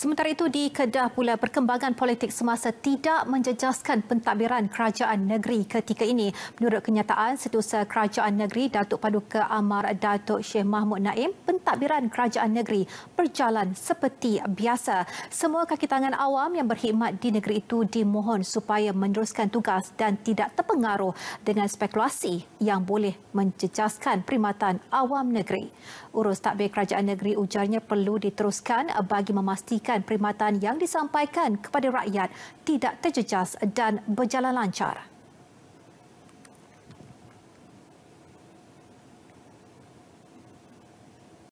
Sementara itu di Kedah pula perkembangan politik semasa tidak menjejaskan pentadbiran kerajaan negeri ketika ini. Menurut kenyataan setiausaha kerajaan negeri Datuk Paduka Amar Datuk Syekh Mahmud Naim, pentadbiran kerajaan negeri berjalan seperti biasa. Semua kaki tangan awam yang berkhidmat di negeri itu dimohon supaya meneruskan tugas dan tidak terpengaruh dengan spekulasi yang boleh menjejaskan perkhidmatan awam negeri. Urus takbir kerajaan negeri ujarnya perlu diteruskan bagi memastikan memastikan perkhidmatan yang disampaikan kepada rakyat tidak terjejas dan berjalan lancar.